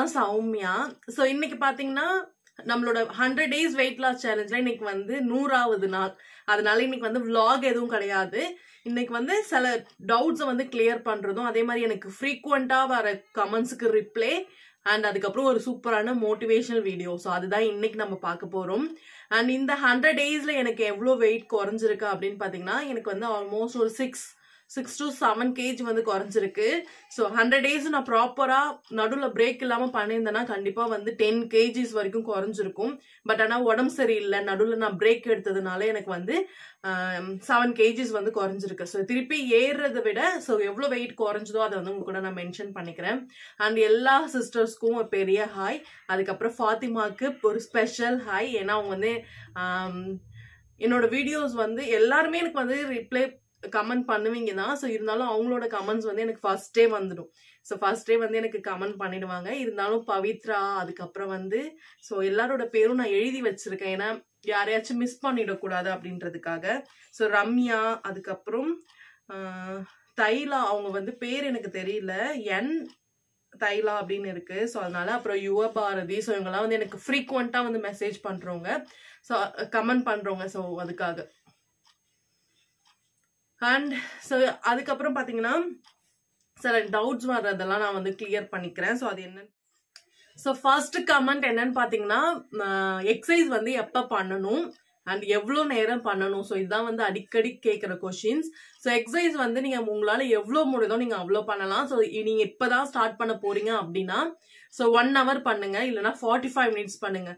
நான் சௌமியா ஸோ இன்னைக்கு பார்த்தீங்கன்னா நம்மளோட ஹண்ட்ரட் டேஸ் வெயிட் லாஸ் சேலஞ்சில் இன்னைக்கு வந்து நூறாவது நாள் அதனால இன்னைக்கு வந்து விலாக் எதுவும் கிடையாது இன்னைக்கு வந்து சில டவுட்ஸை வந்து கிளியர் பண்ணுறதும் அதே மாதிரி எனக்கு ஃப்ரீக்குவெண்ட்டாக வர கமெண்ட்ஸுக்கு ரிப்ளை அண்ட் அதுக்கப்புறம் ஒரு சூப்பரான மோட்டிவேஷனல் வீடியோ ஸோ அதுதான் இன்னைக்கு நம்ம பார்க்க போகிறோம் அண்ட் இந்த ஹண்ட்ரட் டேஸில் எனக்கு எவ்வளோ வெயிட் குறைஞ்சிருக்கு அப்படின்னு பார்த்தீங்கன்னா எனக்கு வந்து ஆல்மோஸ்ட் ஒரு six six to seven kg வந்து குறைஞ்சிருக்கு ஸோ ஹண்ட்ரட் டேஸ் நான் ப்ராப்பராக நடுவில் பிரேக் இல்லாமல் பண்ணியிருந்தேன்னா கண்டிப்பாக வந்து டென் கேஜிஸ் வரைக்கும் குறைஞ்சிருக்கும் பட் ஆனால் உடம்பு சரியில்லை நடுவில் நான் பிரேக் எடுத்ததுனால எனக்கு வந்து செவன் கேஜிஸ் வந்து குறைஞ்சிருக்கு ஸோ திருப்பி ஏறுறதை விட ஸோ எவ்வளோ வெயிட் குறைஞ்சதோ அதை வந்து உங்க கூட நான் மென்ஷன் பண்ணிக்கிறேன் அண்ட் எல்லா சிஸ்டர்ஸ்க்கும் ஒரு பெரிய ஹாய் அதுக்கப்புறம் ஃபாத்திமாவுக்கு ஒரு ஸ்பெஷல் ஹாய் ஏன்னா அவங்க வந்து என்னோட வீடியோஸ் வந்து எல்லாருமே எனக்கு வந்து ரிப்ளை கமெண்ட் பண்ணுவீங்க தான் ஸோ இருந்தாலும் அவங்களோட கமெண்ட்ஸ் வந்து எனக்கு ஃபர்ஸ்டே வந்துடும் ஸோ ஃபர்ஸ்டே வந்து எனக்கு கமெண்ட் பண்ணிடுவாங்க இருந்தாலும் பவித்ரா அதுக்கப்புறம் வந்து ஸோ எல்லாரோட பேரும் நான் எழுதி வச்சிருக்கேன் ஏன்னா யாரையாச்சும் மிஸ் பண்ணிடக்கூடாது அப்படின்றதுக்காக ஸோ ரம்யா அதுக்கப்புறம் தைலா அவங்க வந்து பேர் எனக்கு தெரியல என் தைலா அப்படின்னு இருக்கு ஸோ அதனால அப்புறம் யுவ பாரதி ஸோ இவங்கெல்லாம் வந்து எனக்கு ஃப்ரீக்வெண்ட்டாக வந்து மெசேஜ் பண்ணுறவங்க ஸோ கமெண்ட் பண்ணுறவங்க ஸோ அதுக்காக அண்ட் ஸோ அதுக்கப்புறம் பார்த்தீங்கன்னா சில டவுட்ஸ் வர்றதெல்லாம் நான் வந்து கிளியர் பண்ணிக்கிறேன் ஸோ அது என்னன்னு ஸோ ஃபர்ஸ்ட் கமெண்ட் என்னன்னு பார்த்தீங்கன்னா எக்ஸசைஸ் வந்து எப்போ பண்ணணும் அண்ட் எவ்வளோ நேரம் பண்ணணும் ஸோ இதுதான் வந்து அடிக்கடி கேட்குற கொஷின்ஸ் ஸோ எக்ஸசைஸ் வந்து நீங்கள் உங்களால் எவ்வளோ முடியுதோ நீங்கள் அவ்வளோ பண்ணலாம் ஸோ நீங்கள் இப்போ தான் ஸ்டார்ட் பண்ண போறீங்க அப்படின்னா ஸோ ஒன் ஹவர் பண்ணுங்க இல்லைனா ஃபார்ட்டி ஃபைவ் மினிட்ஸ் பண்ணுங்க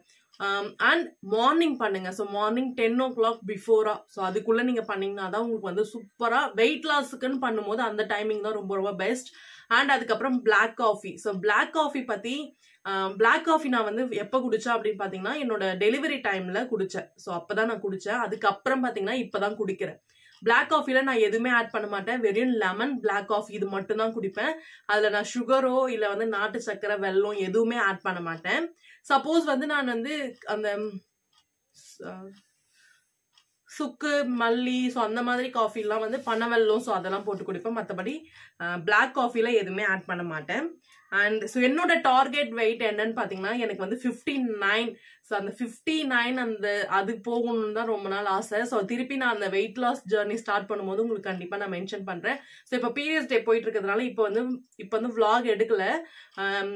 அண்ட் um, மார்னிங் பண்ணுங்க so morning ten o'clock பிஃபோரா ஸோ அதுக்குள்ள நீங்க பண்ணீங்கன்னா தான் உங்களுக்கு வந்து சூப்பரா வெயிட் லாஸுக்குன்னு பண்ணும்போது அந்த டைமிங் தான் ரொம்ப ரொம்ப பெஸ்ட் அண்ட் அதுக்கப்புறம் black coffee so black coffee பத்தி பிளாக் um, காஃபி நான் வந்து எப்போ குடிச்சேன் அப்படின்னு பார்த்தீங்கன்னா என்னோட டெலிவரி டைமில் குடித்தேன் ஸோ அப்போ தான் நான் குடித்தேன் அதுக்கப்புறம் பார்த்தீங்கன்னா இப்போ தான் குடிக்கிறேன் பிளாக் காஃபியில் நான் எதுவுமே ஆட் பண்ண மாட்டேன் வெறும் லெமன் பிளாக் காஃபி இது மட்டும் தான் குடிப்பேன் அதில் நான் சுகரோ இல்லை வந்து நாட்டு சர்க்கரை வெல்லம் எதுவுமே ஆட் பண்ண மாட்டேன் சப்போஸ் வந்து நான் வந்து அந்த சுக்கு மல்லி ஸோ அந்த மாதிரி காஃபிலாம் வந்து பனவெல்லாம் ஸோ அதெல்லாம் போட்டு குடிப்பேன் மற்றபடி பிளாக் காஃபியில் எதுவுமே ஆட் பண்ண மாட்டேன் அண்ட் ஸோ என்னோட டார்கெட் வெயிட் என்னன்னு பார்த்தீங்கன்னா எனக்கு வந்து ஃபிஃப்டி நைன் ஸோ அந்த ஃபிஃப்டி நைன் அந்த அது போகணும்னு தான் ரொம்ப நாள் ஆசை ஸோ திருப்பி நான் அந்த வெயிட் லாஸ் ஜேர்னி ஸ்டார்ட் பண்ணும்போது உங்களுக்கு கண்டிப்பாக நான் மென்ஷன் பண்ணுறேன் ஸோ இப்போ பீரியட்ஸ் டே போயிட்டு இருக்கிறதுனால இப்போ வந்து இப்போ வந்து விளாக் எடுக்கல um,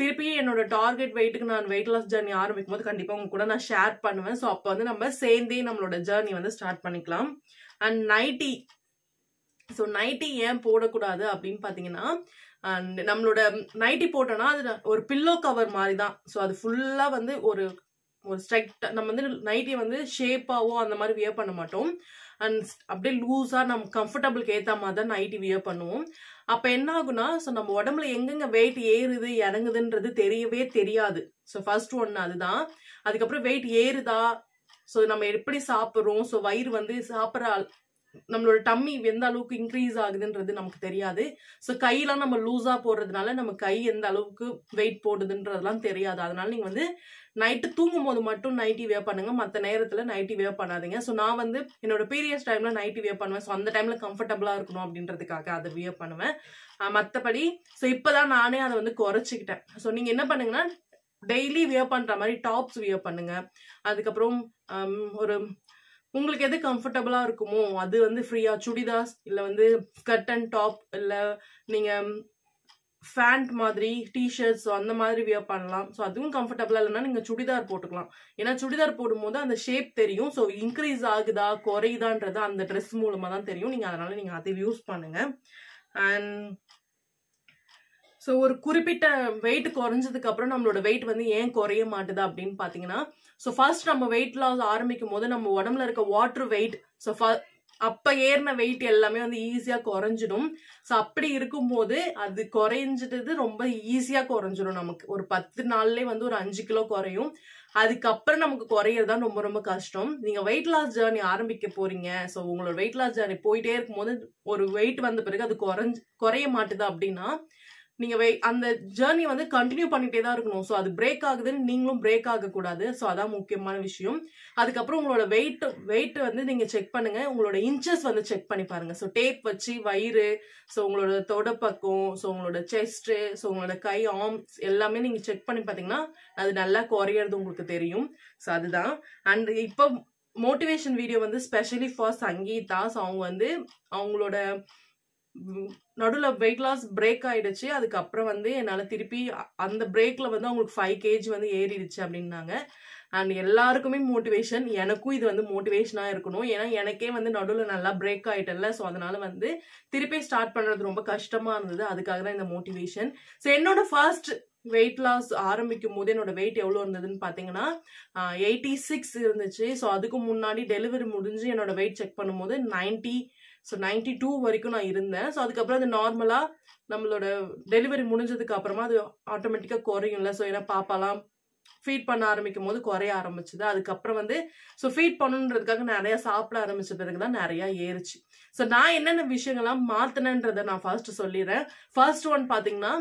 திருப்பி என்னோட டார்கெட் வெயிட்டுக்கு நான் வெயிட் லாஸ் ஜேர்னி ஆரம்பிக்கும் போது கண்டிப்பாக உங்க கூட நான் ஷேர் பண்ணுவேன் ஸோ அப்போ வந்து நம்ம சேர்ந்தே நம்மளோட ஜேர்னி வந்து ஸ்டார்ட் பண்ணிக்கலாம் அண்ட் நைட்டி ஸோ நைட்டி ஏன் போடக்கூடாது அப்படின்னு பார்த்தீங்கன்னா அண்ட் நம்மளோட நைட்டி போட்டோன்னா அது ஒரு பில்லோ கவர் மாதிரி தான் ஸோ அது ஃபுல்லாக வந்து ஒரு ஒரு ஸ்ட்ரைக்டாக நம்ம வந்து நைட்டியை வந்து ஷேப்பாகவோ அந்த மாதிரி வியர் பண்ண மாட்டோம் அண்ட் அப்படியே லூஸாக நம்ம கம்ஃபர்டபுளுக்கு ஏற்ற மாதிரி தான் நைட்டி வியர் பண்ணுவோம் அப்போ என்ன ஆகுனா ஸோ நம்ம உடம்புல எங்கெங்க வெயிட் ஏறுது இறங்குதுன்றது தெரியவே தெரியாது ஸோ ஃபர்ஸ்ட் ஒன்று அதுதான் அதுக்கப்புறம் வெயிட் ஏறுதா ஸோ நம்ம எப்படி சாப்பிட்றோம் ஸோ வயிறு வந்து சாப்பிட்ற நம்மளோட டம்மி எந்த அளவுக்கு இன்க்ரீஸ் ஆகுதுன்றது நமக்கு தெரியாது ஸோ கையெல்லாம் நம்ம லூஸாக போடுறதுனால நம்ம கை எந்த அளவுக்கு வெயிட் போடுதுன்றதெல்லாம் தெரியாது அதனால நீங்கள் வந்து நைட்டு தூங்கும் போது மட்டும் நைட்டி வே பண்ணுங்க மற்ற நேரத்தில் நைட்டி வே பண்ணாதீங்க ஸோ நான் வந்து என்னோட பீரியட்ஸ் டைமில் நைட்டி வே பண்ணுவேன் ஸோ அந்த டைமில் கம்ஃபர்டபுளாக இருக்கணும் அப்படின்றதுக்காக அதை வேர் பண்ணுவேன் மற்றபடி ஸோ இப்போ தான் நானே அதை வந்து குறைச்சிக்கிட்டேன் ஸோ நீங்கள் என்ன பண்ணுங்கன்னா டெய்லி வியர் பண்ணுற மாதிரி டாப்ஸ் வியர் பண்ணுங்க அதுக்கப்புறம் ஒரு உங்களுக்கு எது கம்ஃபர்டபுளாக இருக்குமோ அது வந்து ஃப்ரீயாக சுடிதாஸ் இல்லை வந்து கட் அண்ட் டாப் இல்லை நீங்கள் ஃபேண்ட் மாதிரி டிஷர்ட்ஸ் அந்த மாதிரி வியர் பண்ணலாம் ஸோ அதுவும் கம்ஃபர்டபுளாக இல்லைன்னா நீங்கள் சுடிதார் போட்டுக்கலாம் ஏன்னா சுடிதார் போடும்போது அந்த ஷேப் தெரியும் ஸோ இன்க்ரீஸ் ஆகுதா குறையுதான்றது அந்த ட்ரெஸ் மூலமாக தான் தெரியும் நீங்கள் அதனால் நீங்கள் அதை யூஸ் பண்ணுங்கள் அண்ட் ஸோ ஒரு குறிப்பிட்ட வெயிட் குறைஞ்சதுக்கு அப்புறம் நம்மளோட வெயிட் வந்து ஏன் குறைய மாட்டுது அப்படின்னு பார்த்தீங்கன்னா ஸோ ஃபர்ஸ்ட் நம்ம வெயிட் லாஸ் ஆரம்பிக்கும் போது நம்ம உடம்புல இருக்க வாட்டர் வெயிட் ஸோ அப்ப ஏறின வெயிட் எல்லாமே வந்து ஈஸியா குறைஞ்சிடும் ஸோ அப்படி இருக்கும்போது அது குறைஞ்சிட்டது ரொம்ப ஈஸியா குறைஞ்சிடும் நமக்கு ஒரு பத்து நாள்லயே வந்து ஒரு அஞ்சு கிலோ குறையும் அதுக்கப்புறம் நமக்கு குறையிறது ரொம்ப ரொம்ப கஷ்டம் நீங்க வெயிட் லாஸ் ஜேர்னி ஆரம்பிக்க போறீங்க ஸோ உங்களோட வெயிட் லாஸ் ஜேர்னி போயிட்டே இருக்கும்போது ஒரு வெயிட் வந்த பிறகு அது குறைஞ்சு குறைய மாட்டுது அப்படின்னா நீங்கள் வே அந்த ஜேர்னி வந்து கண்டினியூ பண்ணிகிட்டே தான் இருக்கணும் ஸோ அது பிரேக் ஆகுதுன்னு நீங்களும் பிரேக் ஆகக்கூடாது ஸோ அதான் முக்கியமான விஷயம் அதுக்கப்புறம் உங்களோட வெயிட் வெயிட் வந்து நீங்கள் செக் பண்ணுங்கள் உங்களோட இன்ச்சஸ் வந்து செக் பண்ணி பாருங்கள் ஸோ டேப் வச்சு வயிறு ஸோ உங்களோட தொடப்பக்கம் ஸோ உங்களோட செஸ்ட்டு ஸோ உங்களோட கை ஆர்ம்ஸ் எல்லாமே நீங்கள் செக் பண்ணி பார்த்தீங்கன்னா அது நல்லா குறையிறது உங்களுக்கு தெரியும் ஸோ அதுதான் அண்ட் இப்போ மோட்டிவேஷன் வீடியோ வந்து ஸ்பெஷலி ஃபார் சங்கீதா ஸோ அவங்க வந்து அவங்களோட நடுவில் வெயிட் லாஸ் பிரேக் ஆயிடுச்சு அதுக்கப்புறம் வந்து என்னால் திருப்பி அந்த பிரேக்கில் வந்து அவங்களுக்கு ஃபைவ் கேஜி வந்து ஏறிடுச்சு அப்படின்னாங்க அண்ட் எல்லாருக்குமே மோட்டிவேஷன் எனக்கும் இது வந்து மோட்டிவேஷனாக இருக்கணும் ஏன்னா எனக்கே வந்து நடுவில் நல்லா பிரேக் ஆகிட்டல ஸோ அதனால் வந்து திருப்பி ஸ்டார்ட் பண்ணுறது ரொம்ப கஷ்டமாக இருந்தது அதுக்காக தான் இந்த மோட்டிவேஷன் ஸோ என்னோட ஃபர்ஸ்ட் வெயிட் லாஸ் ஆரம்பிக்கும் போது என்னோட வெயிட் எவ்வளோ இருந்ததுன்னு பார்த்தீங்கன்னா எயிட்டி சிக்ஸ் இருந்துச்சு ஸோ அதுக்கு முன்னாடி டெலிவரி முடிஞ்சு என்னோட வெயிட் செக் பண்ணும்போது நைன்ட்டி ஸோ நைன்டி டூ வரைக்கும் நான் இருந்தேன் ஸோ அதுக்கப்புறம் அது நார்மலாக நம்மளோட டெலிவரி முடிஞ்சதுக்கு அப்புறமா அது ஆட்டோமேட்டிக்காக குறையும்ல ஸோ ஏன்னா பாப்பாலாம் ஃபீட் பண்ண ஆரம்பிக்கும் போது குறைய ஆரம்பிச்சுது அதுக்கப்புறம் வந்து ஸோ ஃபீட் பண்ணணுன்றதுக்காக நிறையா சாப்பிட ஆரம்பிச்ச பிறகு தான் நிறையா ஏறிச்சு ஸோ நான் என்னென்ன விஷயங்கள்லாம் மாற்றினேன்றதை நான் ஃபர்ஸ்ட் சொல்லிடுறேன் ஃபர்ஸ்ட் ஒன் பார்த்தீங்கன்னா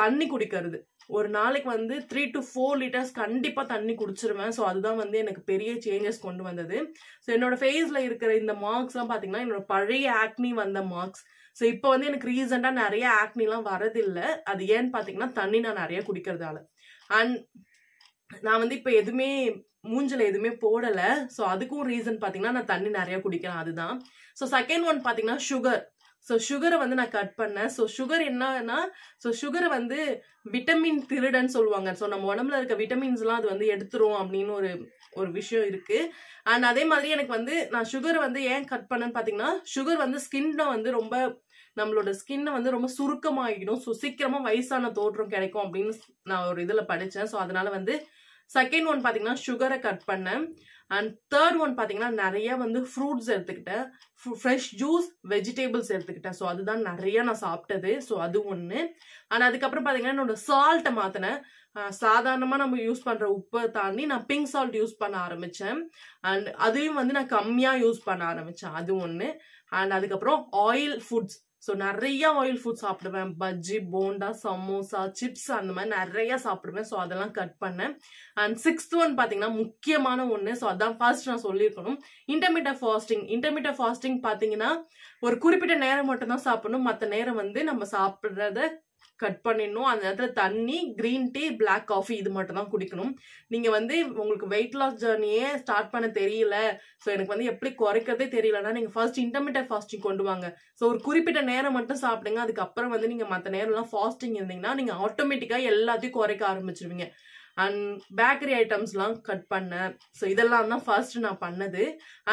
தண்ணி குடிக்கிறது ஒரு நாளைக்கு வந்து த்ரீ டு ஃபோர் லிட்டர்ஸ் கண்டிப்பாக தண்ணி குடிச்சிருவேன் ஸோ அதுதான் வந்து எனக்கு பெரிய சேஞ்சஸ் கொண்டு வந்தது ஸோ என்னோட ஃபேஸில் இருக்கிற இந்த மார்க்ஸ்லாம் பார்த்தீங்கன்னா என்னோட பழைய ஆக்னி வந்த மார்க்ஸ் ஸோ இப்போ வந்து எனக்கு ரீசெண்டாக நிறைய ஆக்னிலாம் வரதில்லை அது ஏன்னு பார்த்தீங்கன்னா தண்ணி நான் நிறைய குடிக்கிறதால அண்ட் நான் வந்து இப்போ எதுவுமே மூஞ்சில் எதுவுமே போடலை ஸோ அதுக்கும் ரீசன் பார்த்தீங்கன்னா நான் தண்ணி நிறையா குடிக்கிறேன் அதுதான் ஸோ செகண்ட் ஒன் பார்த்தீங்கன்னா சுகர் ஸோ சுகரை வந்து நான் கட் பண்ணேன் ஸோ சுகர் என்னன்னா ஸோ சுகரை வந்து விட்டமின் திருடன்னு சொல்லுவாங்க ஸோ நம்ம உடம்புல இருக்க விட்டமின்ஸ்லாம் அது வந்து எடுத்துரும் அப்படின்னு ஒரு ஒரு விஷயம் இருக்கு அண்ட் அதே மாதிரி எனக்கு வந்து நான் சுகரை வந்து ஏன் கட் பண்ணேன்னு பார்த்தீங்கன்னா சுகர் வந்து ஸ்கின்ல வந்து ரொம்ப நம்மளோட ஸ்கின்னை வந்து ரொம்ப சுருக்கமாகிடும் ஸோ சீக்கிரமாக வயசான தோற்றம் கிடைக்கும் அப்படின்னு நான் ஒரு இதில் படித்தேன் ஸோ அதனால வந்து செகண்ட் ஒன் பார்த்தீங்கன்னா சுகரை கட் பண்ணேன் அண்ட் தேர்ட் ஒன் பார்த்தீங்கன்னா நிறைய வந்து ஃப்ரூட்ஸ் எடுத்துக்கிட்டேன் ஃப்ரெஷ் ஜூஸ் வெஜிடேபிள்ஸ் எடுத்துக்கிட்டேன் ஸோ அதுதான் நிறைய நான் சாப்பிட்டது ஸோ அது ஒன்று அண்ட் அதுக்கப்புறம் பார்த்தீங்கன்னா என்னோட சால்ட்டை மாற்றினேன் சாதாரணமாக நம்ம யூஸ் பண்ணுற உப்பை தாண்டி நான் பிங்க் சால்ட் யூஸ் பண்ண ஆரம்பித்தேன் அண்ட் அதையும் வந்து நான் கம்மியாக யூஸ் பண்ண ஆரம்பித்தேன் அது ஒன்று அண்ட் அதுக்கப்புறம் ஆயில் ஃபுட்ஸ் ஸோ நிறைய ஆயில் ஃபுட் சாப்பிடுவேன் பஜ்ஜி போண்டா சமோசா சிப்ஸ் அந்த மாதிரி நிறைய சாப்பிடுவேன் ஸோ அதெல்லாம் கட் பண்ணேன் அண்ட் சிக்ஸ்த் ஒன் பார்த்தீங்கன்னா முக்கியமான ஒன்று ஸோ அதான் ஃபர்ஸ்ட் நான் சொல்லியிருக்கணும் இன்டர்மீடியட் ஃபாஸ்டிங் இன்டர்மீடியட் ஃபாஸ்டிங் பார்த்தீங்கன்னா ஒரு குறிப்பிட்ட நேரம் மட்டும்தான் சாப்பிடணும் மற்ற நேரம் வந்து நம்ம சாப்பிட்றத கட் பண்ணிடணும் அந்த நேரத்தில் தண்ணி க்ரீன் டீ பிளாக் காஃபி இது மட்டும் தான் குடிக்கணும் நீங்கள் வந்து உங்களுக்கு வெயிட் லாஸ் ஜேர்னியே ஸ்டார்ட் பண்ண தெரியல ஸோ எனக்கு வந்து எப்படி குறைக்கிறதே தெரியலன்னா நீங்கள் ஃபர்ஸ்ட் இன்டர்மீடியட் ஃபாஸ்டிங் கொண்டு வாங்க ஸோ ஒரு குறிப்பிட்ட நேரம் மட்டும் சாப்பிடுங்க அதுக்கப்புறம் வந்து நீங்கள் மற்ற நேரம்லாம் ஃபாஸ்டிங் இருந்தீங்கன்னா நீங்கள் ஆட்டோமேட்டிக்காக எல்லாத்தையும் குறைக்க ஆரம்பிச்சிருவீங்க அண்ட் பேக்கரி ஐட்டம்ஸ்லாம் கட் பண்ணேன் ஸோ இதெல்லாம் தான் ஃபர்ஸ்ட் நான் பண்ணது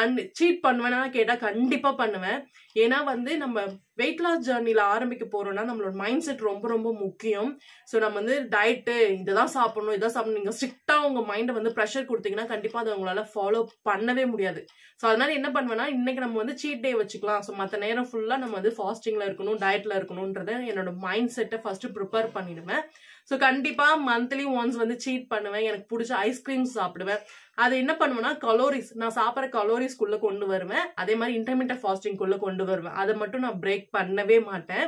அண்ட் சீட் பண்ணுவேன்னா கேட்டால் கண்டிப்பாக பண்ணுவேன் ஏன்னா வந்து நம்ம வெயிட் லாஸ் ஜேர்னியில் ஆரம்பிக்க போகிறோம்னா நம்மளோட மைண்ட் செட் ரொம்ப ரொம்ப முக்கியம் ஸோ நம்ம வந்து டயட்டு இதை தான் சாப்பிடணும் இதான் சாப்பிடணும் நீங்கள் ஸ்ட்ரிக்டாக உங்கள் மைண்டை வந்து ப்ரெஷர் கொடுத்தீங்கன்னா கண்டிப்பாக அதை உங்களால் ஃபாலோ பண்ணவே முடியாது ஸோ அதனால் என்ன பண்ணுவேன்னா இன்றைக்கி நம்ம வந்து சீட் டே வச்சுக்கலாம் ஸோ மற்ற நேரம் ஃபுல்லாக நம்ம வந்து ஃபாஸ்டிங்கில் இருக்கணும் டயட்டில் இருக்கணுன்றத என்னோட மைண்ட் செட்டை ஃபஸ்ட்டு ப்ரிப்பேர் பண்ணிடுவேன் ஸோ கண்டிப்பாக மந்த்லி ஒன்ஸ் வந்து சீட் பண்ணுவேன் எனக்கு பிடிச்ச ஐஸ்கிரீம் சாப்பிடுவேன் அது என்ன பண்ணுவேன்னா கலோரிஸ் நான் சாப்பிட்ற கலோரிஸ்குள்ளே கொண்டு வருவேன் அதே மாதிரி இன்டர்மீடியட் ஃபாஸ்டிங்குள்ளே கொண்டு வருவேன் அதை மட்டும் நான் பிரேக் பண்ணவே மாட்டேன்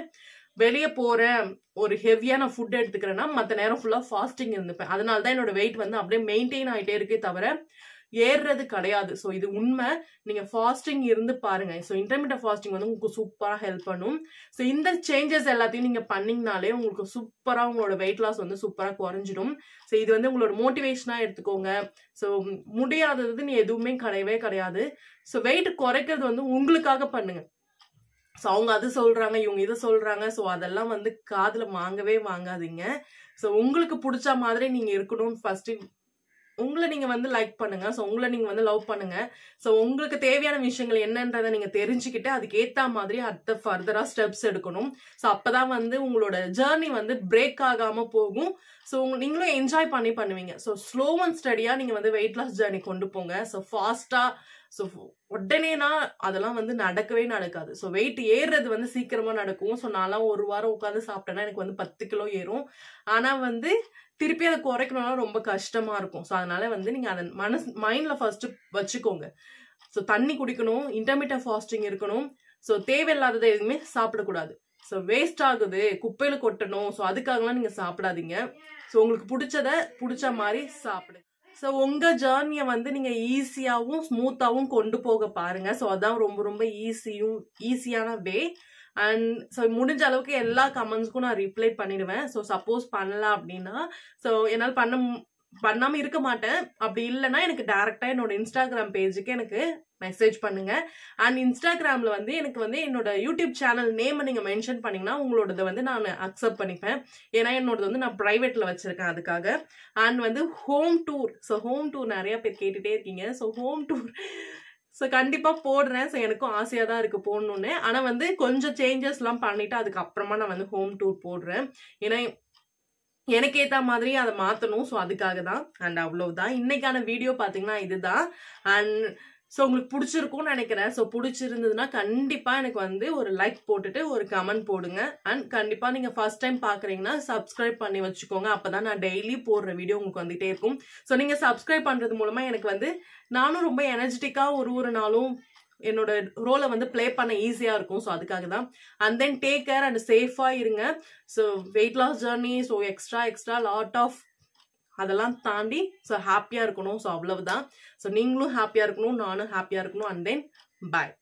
வெளியே போகிறேன் ஒரு ஹெவியான ஃபுட் எடுத்துக்கிறேன்னா மற்ற நேரம் ஃபுல்லாக ஃபாஸ்டிங் இருந்துப்பேன் அதனால தான் என்னோட வெயிட் வந்து அப்படியே மெயின்டைன் ஆகிட்டே இருக்கே தவிர ஏறுறது கிடையாது ஸோ இது உண்மை நீங்கள் ஃபாஸ்டிங் இருந்து பாருங்க ஸோ இன்டர்மீடியட் ஃபாஸ்டிங் வந்து உங்களுக்கு சூப்பராக ஹெல்ப் பண்ணும் ஸோ இந்த சேஞ்சஸ் எல்லாத்தையும் நீங்கள் பண்ணிங்கனாலே உங்களுக்கு சூப்பராக உங்களோட வெயிட் லாஸ் வந்து சூப்பராக குறைஞ்சிடும் ஸோ இது வந்து உங்களோட மோட்டிவேஷனாக எடுத்துக்கோங்க ஸோ முடியாதது நீ எதுவுமே கிடையவே கிடையாது ஸோ வெயிட் குறைக்கிறது வந்து உங்களுக்காக பண்ணுங்க ஸோ அவங்க அது சொல்கிறாங்க இவங்க இதை சொல்கிறாங்க ஸோ அதெல்லாம் வந்து காதில் வாங்கவே வாங்காதீங்க ஸோ உங்களுக்கு பிடிச்ச மாதிரி நீங்கள் இருக்கணும்னு ஃபஸ்ட்டு உங்களை நீங்கள் வந்து லைக் பண்ணுங்கள் ஸோ உங்களை நீங்கள் வந்து லவ் பண்ணுங்கள் ஸோ உங்களுக்கு தேவையான விஷயங்கள் என்னன்றதை நீங்கள் தெரிஞ்சுக்கிட்டு அதுக்கேற்ற மாதிரி அடுத்த ஃபர்தராக ஸ்டெப்ஸ் எடுக்கணும் ஸோ அப்பதான் வந்து உங்களோட ஜேர்னி வந்து பிரேக் ஆகாமல் போகும் ஸோ நீங்களும் என்ஜாய் பண்ணி பண்ணுவீங்க ஸோ ஸ்லோ அண்ட் ஸ்டடியாக நீங்கள் வந்து வெயிட் லாஸ் ஜேர்னி கொண்டு போங்க ஸோ ஃபாஸ்ட்டாக ஸோ உடனேனா அதெல்லாம் வந்து நடக்கவே நடக்காது ஸோ வெயிட் ஏறுறது வந்து சீக்கிரமாக நடக்கும் ஸோ நான்லாம் ஒரு வாரம் உட்காந்து சாப்பிட்டேன்னா எனக்கு வந்து பத்து கிலோ ஏறும் ஆனால் வந்து திருப்பி அதை குறைக்கணும்னா ரொம்ப கஷ்டமாக இருக்கும் ஸோ அதனால வந்து நீங்கள் அதை மனஸ் மைண்டில் ஃபர்ஸ்ட் வச்சுக்கோங்க ஸோ தண்ணி குடிக்கணும் இன்டர்மீடியட் ஃபாஸ்டிங் இருக்கணும் ஸோ தேவையில்லாததை எதுவுமே சாப்பிடக்கூடாது ஸோ வேஸ்ட் ஆகுது குப்பையில் கொட்டணும் ஸோ அதுக்காகலாம் நீங்கள் சாப்பிடாதீங்க ஸோ உங்களுக்கு பிடிச்சத பிடிச்ச மாதிரி சாப்பிடுங்க ஸோ உங்கள் ஜேர்னியை வந்து நீங்கள் ஈஸியாகவும் ஸ்மூத்தாகவும் கொண்டு போக பாருங்கள் ஸோ அதான் ரொம்ப ரொம்ப ஈஸியும் ஈஸியான வே அண்ட் ஸோ முடிஞ்ச அளவுக்கு எல்லா கமெண்ட்ஸ்க்கும் நான் ரிப்ளை பண்ணிடுவேன் ஸோ சப்போஸ் பண்ணலாம் அப்படின்னா ஸோ என்னால் பண்ண பண்ணாம இருக்க மாட்டேன் அப்படி இல்லைன்னா எனக்கு டேரக்டா என்னோட இன்ஸ்டாகிராம் பேஜுக்கு எனக்கு மெசேஜ் பண்ணுங்க அண்ட் இன்ஸ்டாகிராம்ல வந்து எனக்கு வந்து என்னோட யூடியூப் சேனல் நேம் நீங்க மென்ஷன் பண்ணீங்கன்னா உங்களோடது வந்து நான் அக்செப்ட் பண்ணிப்பேன் ஏன்னா என்னோடது வந்து நான் பிரைவேட்ல வச்சிருக்கேன் அதுக்காக அண்ட் வந்து home tour so home tour நிறைய பேர் கேட்டுட்டே இருக்கீங்க ஸோ ஹோம் டூர் ஸோ கண்டிப்பாக போடுறேன் ஸோ எனக்கும் ஆசையாக தான் இருக்குது போடணுன்னு ஆனால் வந்து கொஞ்சம் சேஞ்சஸ்லாம் பண்ணிவிட்டு அதுக்கப்புறமா நான் வந்து ஹோம் டூர் போடுறேன் ஏன்னா எனக்கேற்ற மாதிரி அதை மாற்றணும் ஸோ அதுக்காக தான் அண்ட் அவ்வளோதான் இன்னைக்கான வீடியோ பார்த்தீங்கன்னா இதுதான் அண்ட் ஸோ உங்களுக்கு பிடிச்சிருக்கும்னு நினைக்கிறேன் ஸோ பிடிச்சிருந்ததுன்னா கண்டிப்பாக எனக்கு வந்து ஒரு லைக் போட்டுட்டு ஒரு கமெண்ட் போடுங்க அண்ட் கண்டிப்பாக நீங்கள் ஃபர்ஸ்ட் டைம் பார்க்குறீங்கன்னா சப்ஸ்கிரைப் பண்ணி வச்சுக்கோங்க அப்போ தான் நான் டெய்லி போடுற வீடியோ உங்களுக்கு வந்துகிட்டே இருக்கும் ஸோ நீங்கள் சப்ஸ்கிரைப் பண்ணுறது மூலமாக எனக்கு வந்து நானும் ரொம்ப எனர்ஜெட்டிக்காக ஒரு ஒரு நாளும் என்னோட ரோலை வந்து பிளே பண்ண ஈஸியாக இருக்கும் ஸோ அதுக்காக தான் and then take care and சேஃபாக இருங்க so weight loss journey so extra extra lot of அதெல்லாம் தாண்டி ஸோ ஹாப்பியாக இருக்கணும் ஸோ அவ்வளவுதான் ஸோ நீங்களும் ஹாப்பியாக இருக்கணும் நானும் ஹாப்பியாக இருக்கணும் அண்ட் தென் பாய்